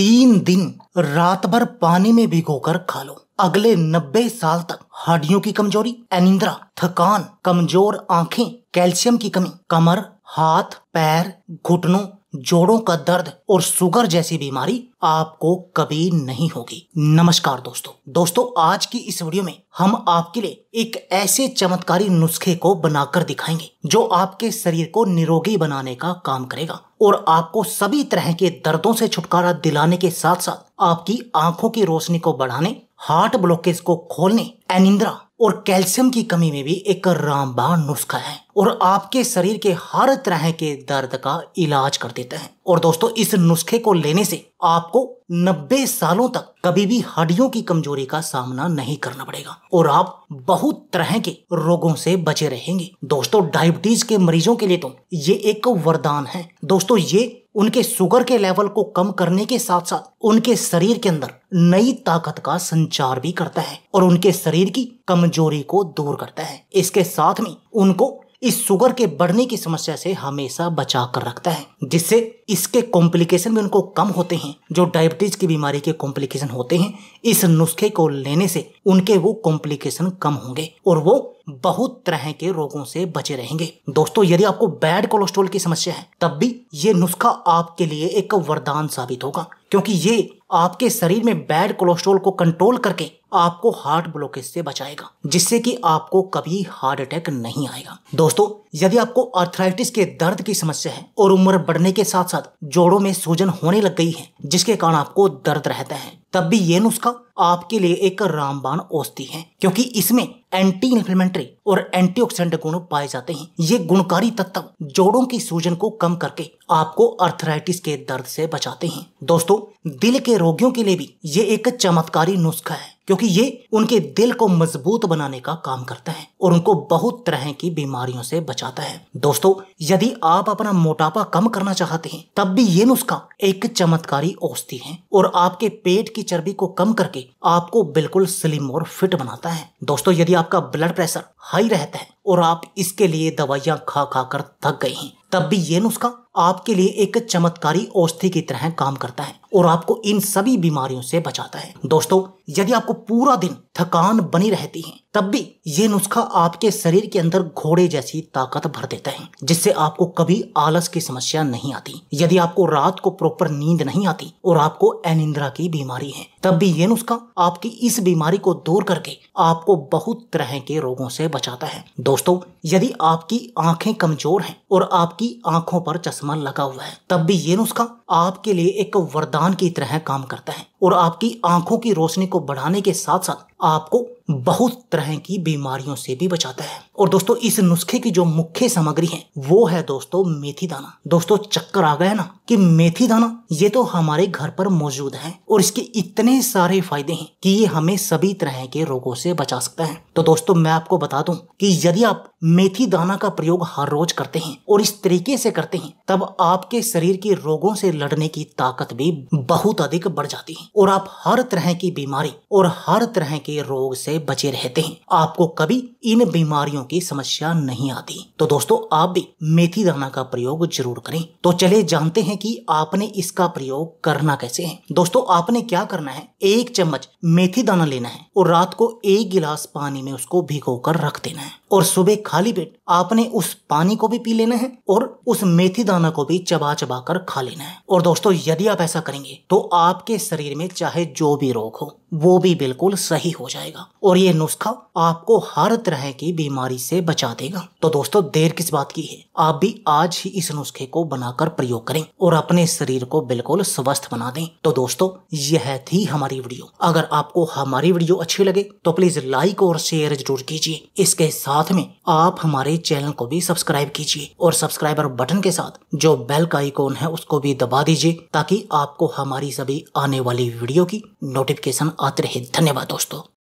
तीन दिन रात भर पानी में भिगोकर खा लो अगले नब्बे साल तक हड्डियों की कमजोरी अनिंद्रा थकान कमजोर आंखें कैल्शियम की कमी कमर हाथ पैर घुटनों जोड़ों का दर्द और शुगर जैसी बीमारी आपको कभी नहीं होगी नमस्कार दोस्तों दोस्तों आज की इस वीडियो में हम आपके लिए एक ऐसे चमत्कारी नुस्खे को बनाकर दिखाएंगे जो आपके शरीर को निरोगी बनाने का काम करेगा और आपको सभी तरह के दर्दों से छुटकारा दिलाने के साथ साथ आपकी आंखों की रोशनी को बढ़ाने हार्ट ब्लॉकेज को खोलने एनिंद्रा और कैल्शियम की कमी में भी एक रामबाण नुस्खा है और आपके शरीर के हर तरह के दर्द का इलाज कर देता है और दोस्तों इस नुस्खे को लेने से आपको 90 सालों तक कभी भी हड्डियों की कमजोरी का सामना नहीं करना पड़ेगा और आप बहुत तरह के रोगों से बचे रहेंगे दोस्तों डायबिटीज के मरीजों के लिए तो ये एक वरदान है दोस्तों ये उनके शुगर के लेवल को कम करने के साथ साथ उनके शरीर के अंदर नई ताकत का संचार भी करता है और उनके शरीर की कमजोरी को दूर करता है इसके साथ में उनको इस शुगर के बढ़ने की समस्या से हमेशा बचा कर रखता है जिससे इसके कॉम्प्लिकेशन भी उनको कम होते हैं जो डायबिटीज की बीमारी के कॉम्प्लिकेशन होते हैं इस नुस्खे को लेने से उनके वो कॉम्प्लिकेशन कम होंगे और वो बहुत तरह के रोगों से बचे रहेंगे दोस्तों यदि आपको बैड कोलेस्ट्रोल की समस्या है तब भी ये नुस्खा आपके लिए एक वरदान साबित होगा क्योंकि ये आपके शरीर में बैड कोलेस्ट्रोल को कंट्रोल करके आपको हार्ट ब्लॉकेज से बचाएगा जिससे कि आपको कभी हार्ट अटैक नहीं आएगा दोस्तों यदि आपको अर्थराइटिस के दर्द की समस्या है और उम्र बढ़ने के साथ साथ जोड़ों में सूजन होने लग गई है जिसके कारण आपको दर्द रहता है तब भी ये नुस्खा आपके लिए एक रामबाण औषधि है क्योंकि इसमें एंटी इन्फ्लेमेटरी और एंटीऑक्सीडेंट गुण पाए जाते हैं ये गुणकारी तत्व जोड़ों की सूजन को कम करके आपको अर्थराइटिस के दर्द से बचाते हैं दोस्तों दिल के रोगियों के लिए भी ये एक चमत्कारी नुस्खा है क्योंकि ये उनके दिल को मजबूत बनाने का काम करता है और उनको बहुत तरह की बीमारियों से बचाता है दोस्तों यदि आप अपना मोटापा कम करना चाहते हैं तब भी ये नुस्खा एक चमत्कारी औषधि है और आपके पेट की चर्बी को कम करके आपको बिल्कुल स्लिम और फिट बनाता है दोस्तों यदि आपका ब्लड प्रेशर हाई रहता है और आप इसके लिए दवाइयां खा खा कर थक गए हैं तब भी ये नुस्खा आपके लिए एक चमत्कारी औषधि की तरह काम करता है और आपको इन सभी बीमारियों से बचाता है दोस्तों यदि आपको पूरा दिन थकान बनी रहती है तब भी ये नुस्खा आपके शरीर के अंदर घोड़े जैसी ताकत भर देता है जिससे आपको कभी आलस की समस्या नहीं आती यदि आपको रात को प्रॉपर नींद नहीं आती और आपको एनिंद्रा की बीमारी है तब भी ये नुस्खा आपकी इस बीमारी को दूर करके आपको बहुत तरह के रोगों से बचाता है दोस्तों यदि आपकी आंखें कमजोर हैं और आपकी आंखों पर चश्मा लगा हुआ है तब भी ये नुस्खा आपके लिए एक वरदान शैतान की तरह काम करता है और आपकी आंखों की रोशनी को बढ़ाने के साथ साथ आपको बहुत तरह की बीमारियों से भी बचाता है और दोस्तों इस नुस्खे की जो मुख्य सामग्री है वो है दोस्तों मेथी दाना दोस्तों चक्कर आ गया ना कि मेथी दाना ये तो हमारे घर पर मौजूद है और इसके इतने सारे फायदे हैं कि ये हमें सभी तरह के रोगों से बचा सकता है तो दोस्तों मैं आपको बता दूं कि यदि आप मेथी दाना का प्रयोग हर रोज करते हैं और इस तरीके से करते हैं तब आपके शरीर के रोगों से लड़ने की ताकत भी बहुत अधिक बढ़ जाती है और आप हर तरह की बीमारी और हर तरह के रोग से बचे रहते हैं आपको कभी इन बीमारियों की समस्या नहीं आती तो दोस्तों आप भी मेथी दाना का प्रयोग जरूर करें तो चले जानते हैं कि आपने इसका प्रयोग करना कैसे है दोस्तों आपने क्या करना है एक चम्मच मेथी दाना लेना है और रात को एक गिलास पानी में उसको भिगो कर रख देना है और सुबह खाली पेट आपने उस पानी को भी पी लेना है और उस मेथी दाना को भी चबा चबा कर खा लेना है और दोस्तों यदि आप ऐसा करेंगे तो आपके शरीर में में चाहे जो भी रोग हो वो भी बिल्कुल सही हो जाएगा और ये नुस्खा आपको हर तरह की बीमारी से बचा देगा तो दोस्तों देर किस बात की है आप भी आज ही इस नुस्खे को बनाकर प्रयोग करें और अपने शरीर को बिल्कुल स्वस्थ बना दें तो दोस्तों यह थी हमारी वीडियो अगर आपको हमारी वीडियो अच्छी लगे तो प्लीज लाइक और शेयर जरूर कीजिए इसके साथ में आप हमारे चैनल को भी सब्सक्राइब कीजिए और सब्सक्राइबर बटन के साथ जो बेल का आइकॉन है उसको भी दबा दीजिए ताकि आपको हमारी सभी आने वाली वीडियो की नोटिफिकेशन आते रहे धन्यवाद दोस्तों